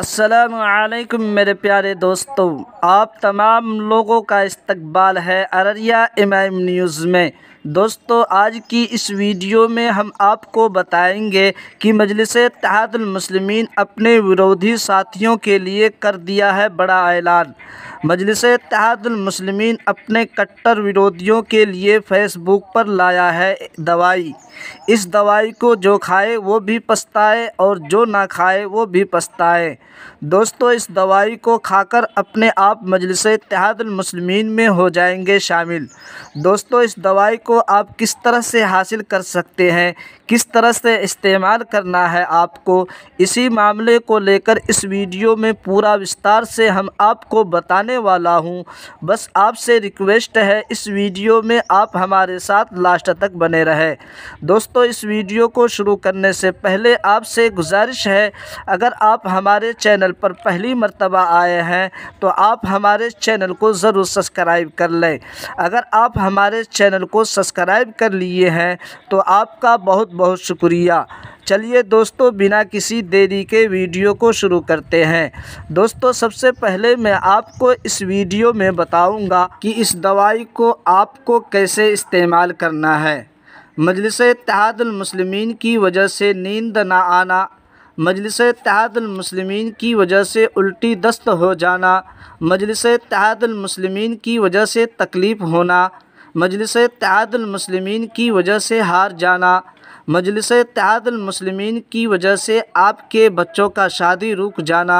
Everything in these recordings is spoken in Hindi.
असलकम मेरे प्यारे दोस्तों आप तमाम लोगों का इस्तकबाल है अररिया एम न्यूज़ में दोस्तों आज की इस वीडियो में हम आपको बताएंगे कि मजलिस तहतमसलमिन अपने विरोधी साथियों के लिए कर दिया है बड़ा ऐलान मजलिस तहतमसलमिन अपने कट्टर विरोधियों के लिए फेसबुक पर लाया है दवाई इस दवाई को जो खाए वो भी पछताए और जो ना खाए वो भी पछताए दोस्तों इस दवाई को खाकर अपने आप मजलिस तहतमसलमिन में हो जाएंगे शामिल दोस्तों इस दवाई को को आप किस तरह से हासिल कर सकते हैं किस तरह से इस्तेमाल करना है आपको इसी मामले को लेकर इस वीडियो में पूरा विस्तार से हम आपको बताने वाला हूं बस आपसे रिक्वेस्ट है इस वीडियो में आप हमारे साथ लास्ट तक बने रहें दोस्तों इस वीडियो को शुरू करने से पहले आपसे गुजारिश है अगर आप हमारे चैनल पर पहली मरतबा आए हैं तो आप हमारे चैनल को ज़रूर सब्सक्राइब कर लें अगर आप हमारे चैनल को सब्सक्राइब सब्सक्राइब कर लिए हैं तो आपका बहुत बहुत शुक्रिया चलिए दोस्तों बिना किसी देरी के वीडियो को शुरू करते हैं दोस्तों सबसे पहले मैं आपको इस वीडियो में बताऊंगा कि इस दवाई को आपको कैसे इस्तेमाल करना है मजलिस मुस्लिमीन की वजह से नींद ना आना मजलिस मुस्लिमीन की वजह से उल्टी दस्त हो जाना मजलिस मुस्लिमीन की वजह से तकलीफ़ होना मजलिस तहादमसलमिन की वजह से हार जाना मजलिस तहादमसलमिन की वजह से आपके बच्चों का शादी रुक जाना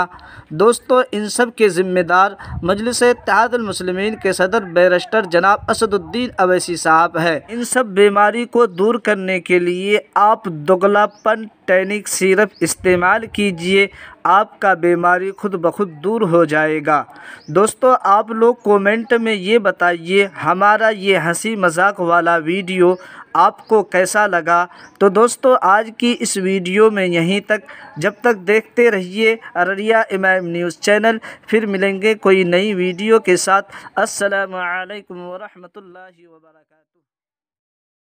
दोस्तों इन सब के ज़िम्मेदार मजलिस तहादमसलमिन के सदर बैरिस्टर जनाब असदुद्दीन अवैसी साहब हैं इन सब बीमारी को दूर करने के लिए आप दुगलापन टैनिक सिरप इस्तेमाल कीजिए आपका बीमारी खुद ब खुद दूर हो जाएगा दोस्तों आप लोग कमेंट में ये बताइए हमारा ये हंसी मजाक वाला वीडियो आपको कैसा लगा तो दोस्तों आज की इस वीडियो में यहीं तक जब तक देखते रहिए अररिया इमाम न्यूज़ चैनल फिर मिलेंगे कोई नई वीडियो के साथ असलकम वरहमल वर्का